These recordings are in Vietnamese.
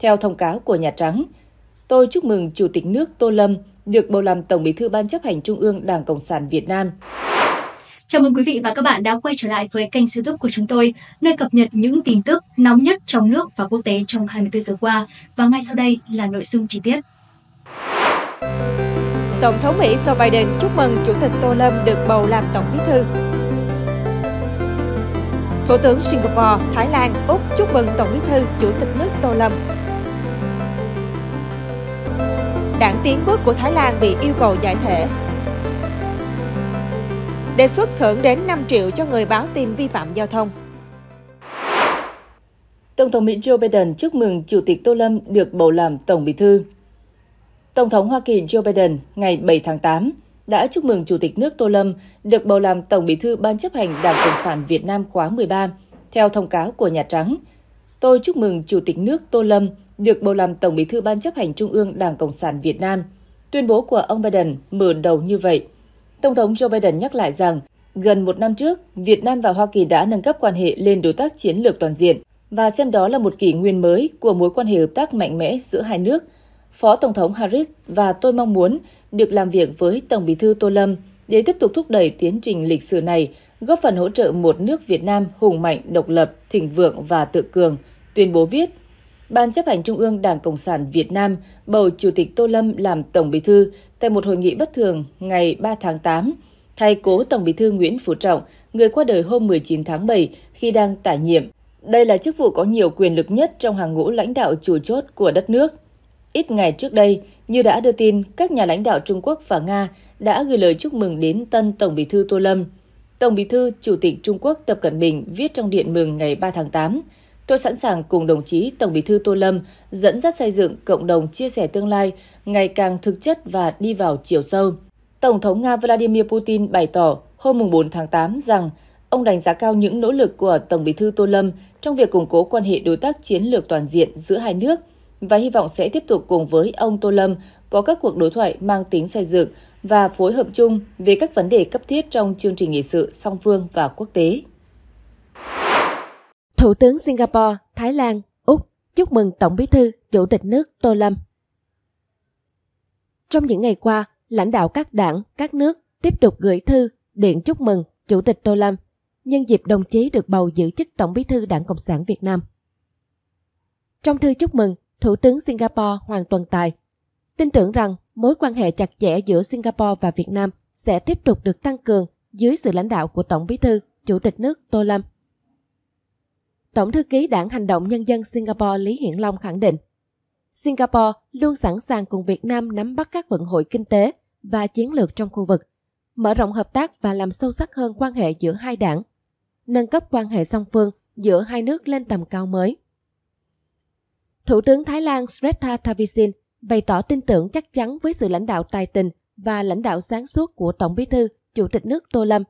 Theo thông cáo của Nhà Trắng, tôi chúc mừng Chủ tịch nước Tô Lâm được bầu làm Tổng bí thư Ban chấp hành Trung ương Đảng Cộng sản Việt Nam. Chào mừng quý vị và các bạn đã quay trở lại với kênh youtube của chúng tôi, nơi cập nhật những tin tức nóng nhất trong nước và quốc tế trong 24 giờ qua. Và ngay sau đây là nội dung chi tiết. Tổng thống Mỹ Joe Biden chúc mừng Chủ tịch Tô Lâm được bầu làm Tổng bí thư. Thủ tướng Singapore, Thái Lan, Úc chúc mừng Tổng bí thư Chủ tịch nước Tô Lâm đảng tiến bước của Thái Lan bị yêu cầu giải thể. Đề xuất thưởng đến 5 triệu cho người báo tin vi phạm giao thông. Tổng thống Mỹ Joe Biden chúc mừng Chủ tịch Tô Lâm được bầu làm Tổng Bí thư. Tổng thống Hoa Kỳ Joe Biden ngày 7 tháng 8 đã chúc mừng Chủ tịch nước Tô Lâm được bầu làm Tổng Bí thư Ban chấp hành Đảng Cộng sản Việt Nam khóa 13, theo thông cáo của Nhà Trắng. Tôi chúc mừng Chủ tịch nước Tô Lâm được bầu làm Tổng bí thư Ban chấp hành Trung ương Đảng Cộng sản Việt Nam. Tuyên bố của ông Biden mở đầu như vậy. Tổng thống Joe Biden nhắc lại rằng, gần một năm trước, Việt Nam và Hoa Kỳ đã nâng cấp quan hệ lên đối tác chiến lược toàn diện và xem đó là một kỷ nguyên mới của mối quan hệ hợp tác mạnh mẽ giữa hai nước. Phó Tổng thống Harris và tôi mong muốn được làm việc với Tổng bí thư Tô Lâm để tiếp tục thúc đẩy tiến trình lịch sử này, góp phần hỗ trợ một nước Việt Nam hùng mạnh, độc lập, thịnh vượng và tự cường, tuyên bố viết – Ban chấp hành Trung ương Đảng Cộng sản Việt Nam bầu Chủ tịch Tô Lâm làm Tổng Bí thư tại một hội nghị bất thường ngày 3 tháng 8, thay cố Tổng Bí thư Nguyễn Phú Trọng, người qua đời hôm 19 tháng 7 khi đang tải nhiệm. Đây là chức vụ có nhiều quyền lực nhất trong hàng ngũ lãnh đạo chủ chốt của đất nước. Ít ngày trước đây, như đã đưa tin, các nhà lãnh đạo Trung Quốc và Nga đã gửi lời chúc mừng đến tân Tổng Bí thư Tô Lâm. Tổng Bí thư Chủ tịch Trung Quốc Tập Cận Bình viết trong điện mừng ngày 3 tháng 8– Tôi sẵn sàng cùng đồng chí Tổng Bí thư Tô Lâm dẫn dắt xây dựng cộng đồng chia sẻ tương lai ngày càng thực chất và đi vào chiều sâu. Tổng thống Nga Vladimir Putin bày tỏ hôm 4 tháng 8 rằng ông đánh giá cao những nỗ lực của Tổng Bí thư Tô Lâm trong việc củng cố quan hệ đối tác chiến lược toàn diện giữa hai nước và hy vọng sẽ tiếp tục cùng với ông Tô Lâm có các cuộc đối thoại mang tính xây dựng và phối hợp chung về các vấn đề cấp thiết trong chương trình nghị sự song phương và quốc tế. Thủ tướng Singapore, Thái Lan, Úc chúc mừng Tổng bí thư, Chủ tịch nước Tô Lâm. Trong những ngày qua, lãnh đạo các đảng, các nước tiếp tục gửi thư, điện chúc mừng Chủ tịch Tô Lâm nhân dịp đồng chí được bầu giữ chức Tổng bí thư Đảng Cộng sản Việt Nam. Trong thư chúc mừng, Thủ tướng Singapore Hoàng Tuần Tài tin tưởng rằng mối quan hệ chặt chẽ giữa Singapore và Việt Nam sẽ tiếp tục được tăng cường dưới sự lãnh đạo của Tổng bí thư, Chủ tịch nước Tô Lâm. Tổng thư ký Đảng Hành động Nhân dân Singapore Lý Hiển Long khẳng định, Singapore luôn sẵn sàng cùng Việt Nam nắm bắt các vận hội kinh tế và chiến lược trong khu vực, mở rộng hợp tác và làm sâu sắc hơn quan hệ giữa hai đảng, nâng cấp quan hệ song phương giữa hai nước lên tầm cao mới. Thủ tướng Thái Lan Srettha Thavisin bày tỏ tin tưởng chắc chắn với sự lãnh đạo tài tình và lãnh đạo sáng suốt của Tổng Bí thư, Chủ tịch nước Tô Lâm.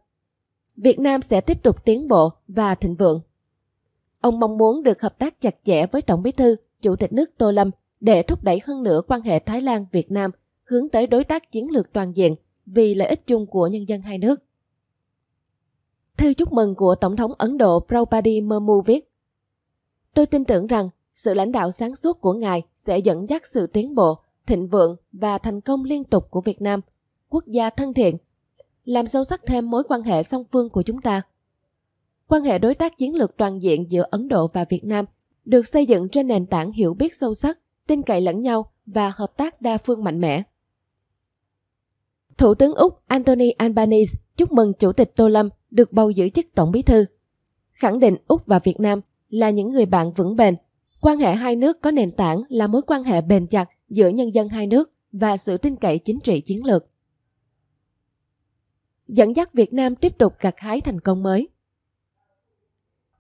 Việt Nam sẽ tiếp tục tiến bộ và thịnh vượng. Ông mong muốn được hợp tác chặt chẽ với Tổng bí thư, Chủ tịch nước Tô Lâm để thúc đẩy hơn nữa quan hệ Thái Lan-Việt Nam hướng tới đối tác chiến lược toàn diện vì lợi ích chung của nhân dân hai nước. Thư chúc mừng của Tổng thống Ấn Độ Draupadi Murmu viết Tôi tin tưởng rằng sự lãnh đạo sáng suốt của ngài sẽ dẫn dắt sự tiến bộ, thịnh vượng và thành công liên tục của Việt Nam, quốc gia thân thiện, làm sâu sắc thêm mối quan hệ song phương của chúng ta. Quan hệ đối tác chiến lược toàn diện giữa Ấn Độ và Việt Nam được xây dựng trên nền tảng hiểu biết sâu sắc, tin cậy lẫn nhau và hợp tác đa phương mạnh mẽ. Thủ tướng Úc Anthony Albanese chúc mừng Chủ tịch Tô Lâm được bầu giữ chức Tổng bí thư. Khẳng định Úc và Việt Nam là những người bạn vững bền. Quan hệ hai nước có nền tảng là mối quan hệ bền chặt giữa nhân dân hai nước và sự tin cậy chính trị chiến lược. Dẫn dắt Việt Nam tiếp tục gặt hái thành công mới.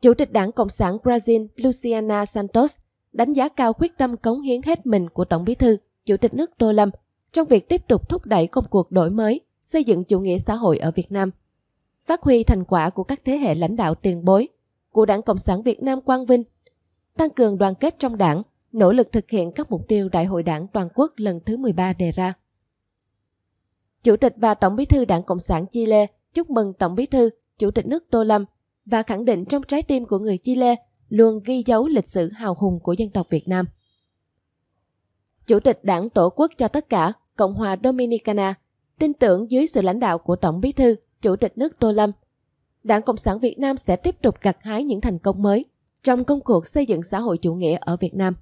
Chủ tịch đảng Cộng sản Brazil Luciana Santos đánh giá cao quyết tâm cống hiến hết mình của Tổng bí thư, Chủ tịch nước Tô Lâm trong việc tiếp tục thúc đẩy công cuộc đổi mới, xây dựng chủ nghĩa xã hội ở Việt Nam. Phát huy thành quả của các thế hệ lãnh đạo tiền bối, của Đảng Cộng sản Việt Nam Quang Vinh, tăng cường đoàn kết trong đảng, nỗ lực thực hiện các mục tiêu Đại hội đảng toàn quốc lần thứ 13 đề ra. Chủ tịch và Tổng bí thư Đảng Cộng sản Chile chúc mừng Tổng bí thư, Chủ tịch nước Tô Lâm và khẳng định trong trái tim của người Chile luôn ghi dấu lịch sử hào hùng của dân tộc Việt Nam. Chủ tịch Đảng Tổ quốc cho tất cả Cộng hòa Dominicana tin tưởng dưới sự lãnh đạo của Tổng Bí thư, Chủ tịch nước Tô Lâm, Đảng Cộng sản Việt Nam sẽ tiếp tục gặt hái những thành công mới trong công cuộc xây dựng xã hội chủ nghĩa ở Việt Nam.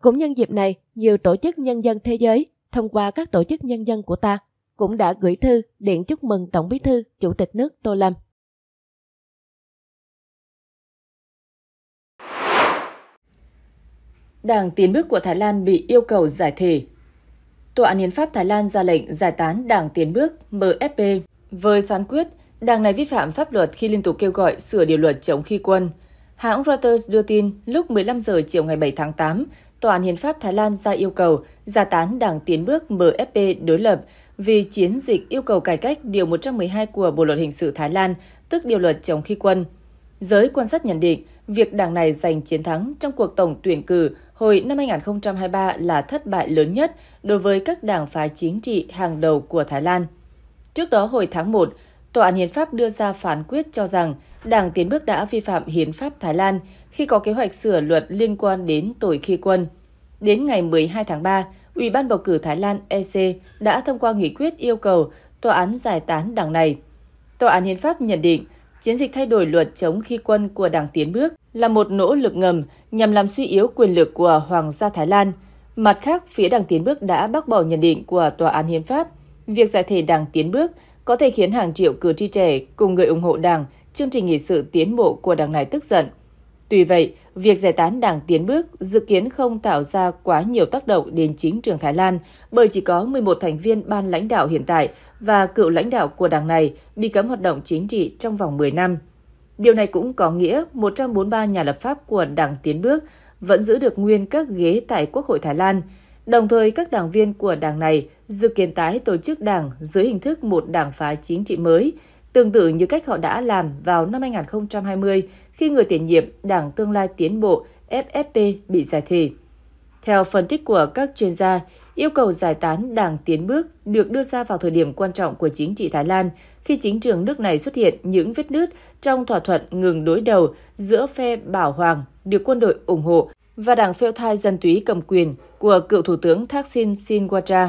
Cũng nhân dịp này, nhiều tổ chức nhân dân thế giới thông qua các tổ chức nhân dân của ta cũng đã gửi thư điện chúc mừng Tổng Bí thư, Chủ tịch nước Tô Lâm. Đảng tiến bước của Thái Lan bị yêu cầu giải thể. Tòa án Hiến pháp Thái Lan ra lệnh giải tán Đảng tiến bước MFP với phán quyết đảng này vi phạm pháp luật khi liên tục kêu gọi sửa điều luật chống khi quân. Hãng Reuters đưa tin lúc 15 giờ chiều ngày 7 tháng 8, Tòa án Hiến pháp Thái Lan ra yêu cầu giải tán Đảng tiến bước MFP đối lập vì chiến dịch yêu cầu cải cách Điều 112 của Bộ Luật Hình sự Thái Lan, tức Điều luật chống khi quân. Giới quan sát nhận định, việc đảng này giành chiến thắng trong cuộc tổng tuyển cử hồi năm 2023 là thất bại lớn nhất đối với các đảng phái chính trị hàng đầu của Thái Lan. Trước đó hồi tháng 1, Tòa án Hiến pháp đưa ra phán quyết cho rằng Đảng Tiến bước đã vi phạm Hiến pháp Thái Lan khi có kế hoạch sửa luật liên quan đến tội khi quân. Đến ngày 12 tháng 3, Ủy ban bầu cử Thái Lan EC đã thông qua nghị quyết yêu cầu tòa án giải tán đảng này. Tòa án Hiến pháp nhận định chiến dịch thay đổi luật chống khi quân của Đảng Tiến Bước là một nỗ lực ngầm nhằm làm suy yếu quyền lực của Hoàng gia Thái Lan. Mặt khác, phía Đảng Tiến Bước đã bác bỏ nhận định của Tòa án Hiến pháp, việc giải thể Đảng Tiến Bước có thể khiến hàng triệu cử tri trẻ cùng người ủng hộ Đảng chương trình nghị sự tiến bộ của Đảng này tức giận. Tuy vậy, Việc giải tán đảng tiến bước dự kiến không tạo ra quá nhiều tác động đến chính trường Thái Lan bởi chỉ có 11 thành viên ban lãnh đạo hiện tại và cựu lãnh đạo của đảng này bị cấm hoạt động chính trị trong vòng 10 năm. Điều này cũng có nghĩa 143 nhà lập pháp của đảng tiến bước vẫn giữ được nguyên các ghế tại Quốc hội Thái Lan. Đồng thời, các đảng viên của đảng này dự kiến tái tổ chức đảng dưới hình thức một đảng phái chính trị mới – Tương tự như cách họ đã làm vào năm 2020 khi người tiền nhiệm Đảng Tương lai Tiến bộ FFP bị giải thể. Theo phân tích của các chuyên gia, yêu cầu giải tán Đảng Tiến bước được đưa ra vào thời điểm quan trọng của chính trị Thái Lan khi chính trường nước này xuất hiện những vết nứt trong thỏa thuận ngừng đối đầu giữa phe Bảo Hoàng được quân đội ủng hộ và Đảng Pheo Thai Dân Túy cầm quyền của cựu Thủ tướng Thaksin Shinawatra.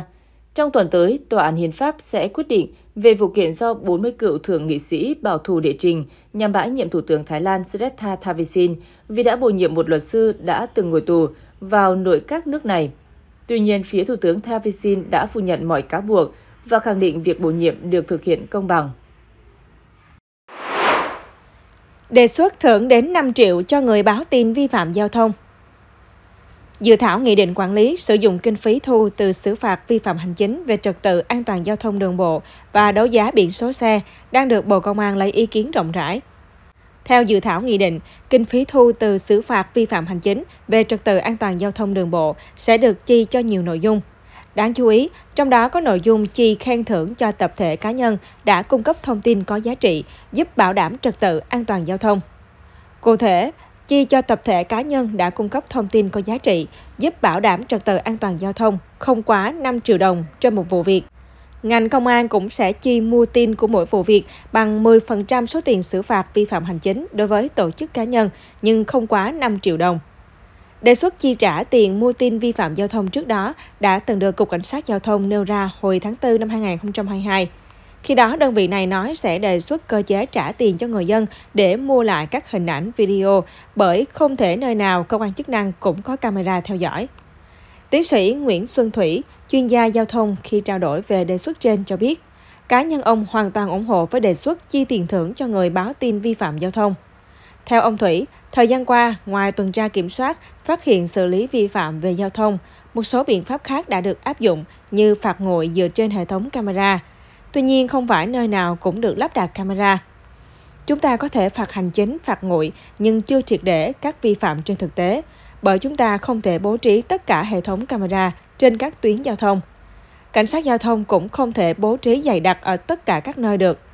Trong tuần tới, Tòa án Hiến pháp sẽ quyết định về vụ kiện do 40 cựu thượng nghị sĩ bảo thủ đệ trình nhằm bãi nhiệm Thủ tướng Thái Lan Srettha Thavisin vì đã bổ nhiệm một luật sư đã từng ngồi tù vào nội các nước này. Tuy nhiên, phía Thủ tướng Thavisin đã phủ nhận mọi cáo buộc và khẳng định việc bổ nhiệm được thực hiện công bằng. Đề xuất thưởng đến 5 triệu cho người báo tin vi phạm giao thông dự thảo nghị định quản lý sử dụng kinh phí thu từ xử phạt vi phạm hành chính về trật tự an toàn giao thông đường bộ và đấu giá biển số xe đang được Bộ Công an lấy ý kiến rộng rãi. Theo dự thảo nghị định, kinh phí thu từ xử phạt vi phạm hành chính về trật tự an toàn giao thông đường bộ sẽ được chi cho nhiều nội dung. Đáng chú ý, trong đó có nội dung chi khen thưởng cho tập thể cá nhân đã cung cấp thông tin có giá trị, giúp bảo đảm trật tự an toàn giao thông. Cụ thể, chi cho tập thể cá nhân đã cung cấp thông tin có giá trị, giúp bảo đảm trật tự an toàn giao thông, không quá 5 triệu đồng trên một vụ việc. Ngành công an cũng sẽ chi mua tin của mỗi vụ việc bằng 10% số tiền xử phạt vi phạm hành chính đối với tổ chức cá nhân, nhưng không quá 5 triệu đồng. Đề xuất chi trả tiền mua tin vi phạm giao thông trước đó đã từng được Cục Cảnh sát Giao thông nêu ra hồi tháng 4 năm 2022. Khi đó, đơn vị này nói sẽ đề xuất cơ chế trả tiền cho người dân để mua lại các hình ảnh video, bởi không thể nơi nào cơ quan chức năng cũng có camera theo dõi. Tiến sĩ Nguyễn Xuân Thủy, chuyên gia giao thông khi trao đổi về đề xuất trên cho biết, cá nhân ông hoàn toàn ủng hộ với đề xuất chi tiền thưởng cho người báo tin vi phạm giao thông. Theo ông Thủy, thời gian qua, ngoài tuần tra kiểm soát, phát hiện xử lý vi phạm về giao thông, một số biện pháp khác đã được áp dụng như phạt nguội dựa trên hệ thống camera, Tuy nhiên, không phải nơi nào cũng được lắp đặt camera. Chúng ta có thể phạt hành chính, phạt nguội, nhưng chưa triệt để các vi phạm trên thực tế, bởi chúng ta không thể bố trí tất cả hệ thống camera trên các tuyến giao thông. Cảnh sát giao thông cũng không thể bố trí dày đặc ở tất cả các nơi được –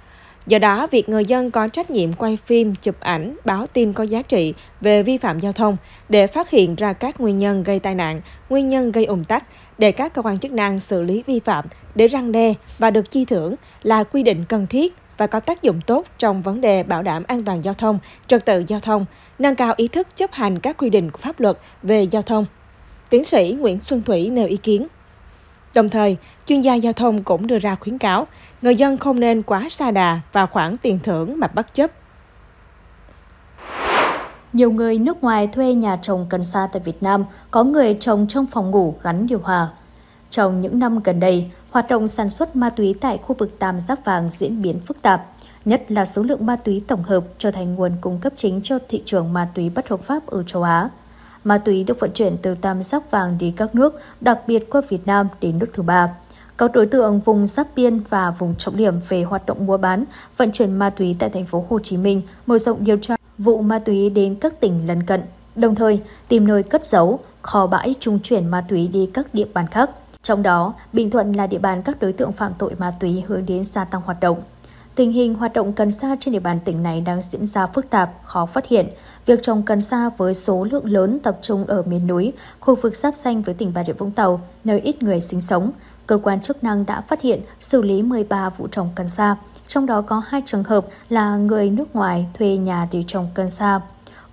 Do đó, việc người dân có trách nhiệm quay phim, chụp ảnh, báo tin có giá trị về vi phạm giao thông để phát hiện ra các nguyên nhân gây tai nạn, nguyên nhân gây ủng tắc, để các cơ quan chức năng xử lý vi phạm để răng đe và được chi thưởng là quy định cần thiết và có tác dụng tốt trong vấn đề bảo đảm an toàn giao thông, trật tự giao thông, nâng cao ý thức chấp hành các quy định của pháp luật về giao thông. Tiến sĩ Nguyễn Xuân Thủy nêu ý kiến. Đồng thời, chuyên gia giao thông cũng đưa ra khuyến cáo người dân không nên quá xa đà vào khoản tiền thưởng mà bất chấp. Nhiều người nước ngoài thuê nhà trồng cần sa tại Việt Nam có người trồng trong phòng ngủ gắn điều hòa. Trong những năm gần đây, hoạt động sản xuất ma túy tại khu vực Tam Giác Vàng diễn biến phức tạp, nhất là số lượng ma túy tổng hợp trở thành nguồn cung cấp chính cho thị trường ma túy bất hợp pháp ở châu Á. Ma túy được vận chuyển từ Tam Giác Vàng đi các nước, đặc biệt qua Việt Nam đến nước thứ ba các đối tượng vùng giáp biên và vùng trọng điểm về hoạt động mua bán, vận chuyển ma túy tại thành phố Hồ Chí Minh, mở rộng điều tra vụ ma túy đến các tỉnh lân cận, đồng thời tìm nơi cất giấu, kho bãi trung chuyển ma túy đi các địa bàn khác. Trong đó, Bình Thuận là địa bàn các đối tượng phạm tội ma túy hướng đến gia tăng hoạt động. Tình hình hoạt động cần sa trên địa bàn tỉnh này đang diễn ra phức tạp, khó phát hiện. Việc trồng cần sa với số lượng lớn tập trung ở miền núi, khu vực giáp xanh với tỉnh Bà Rịa Vũng Tàu, nơi ít người sinh sống, cơ quan chức năng đã phát hiện xử lý 13 vụ trồng cần sa, trong đó có hai trường hợp là người nước ngoài thuê nhà để trồng cần sa.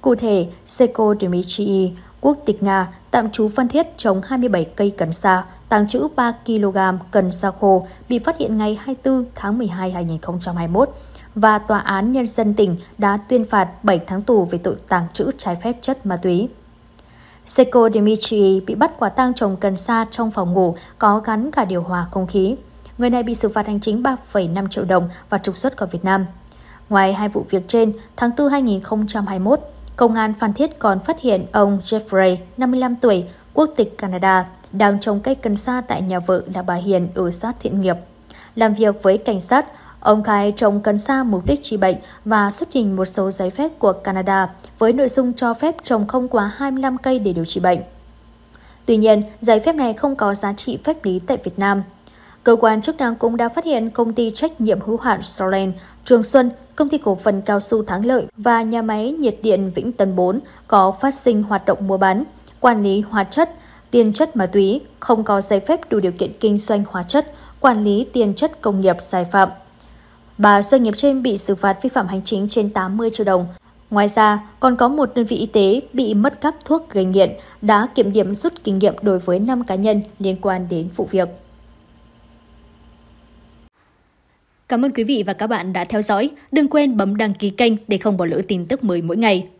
Cụ thể, Seiko Dmitry, quốc tịch Nga, tạm trú Phan Thiết trồng 27 cây cần sa, tàng trữ 3 kg cần sa khô, bị phát hiện ngày 24 tháng 12 năm 2021 và Tòa án Nhân dân tỉnh đã tuyên phạt 7 tháng tù về tội tàng trữ trái phép chất ma túy. Seiko Dimitri bị bắt quả tang trồng cần sa trong phòng ngủ có gắn cả điều hòa không khí. Người này bị xử phạt hành chính 3,5 triệu đồng và trục xuất khỏi Việt Nam. Ngoài hai vụ việc trên, tháng 4 2021, Công an Phan Thiết còn phát hiện ông Jeffrey, 55 tuổi, quốc tịch Canada, đang trồng cây cần sa tại nhà vợ là bà Hiền ở xã Thiện Nghiệp. Làm việc với cảnh sát, Ông khai trồng cần sa mục đích trị bệnh và xuất trình một số giấy phép của Canada với nội dung cho phép trồng không quá 25 cây để điều trị bệnh. Tuy nhiên, giấy phép này không có giá trị pháp lý tại Việt Nam. Cơ quan chức năng cũng đã phát hiện công ty trách nhiệm hữu hạn Solen, Trường Xuân, công ty cổ phần cao su Thắng Lợi và nhà máy nhiệt điện Vĩnh Tân 4 có phát sinh hoạt động mua bán, quản lý hóa chất, tiền chất ma túy, không có giấy phép đủ điều kiện kinh doanh hóa chất, quản lý tiền chất công nghiệp sai phạm. Ba doanh nghiệp trên bị xử phạt vi phạm hành chính trên 80 triệu đồng. Ngoài ra, còn có một đơn vị y tế bị mất cắp thuốc gây nghiện đã kiểm điểm rút kinh nghiệm đối với 5 cá nhân liên quan đến vụ việc. Cảm ơn quý vị và các bạn đã theo dõi. Đừng quên bấm đăng ký kênh để không bỏ lỡ tin tức mới mỗi ngày.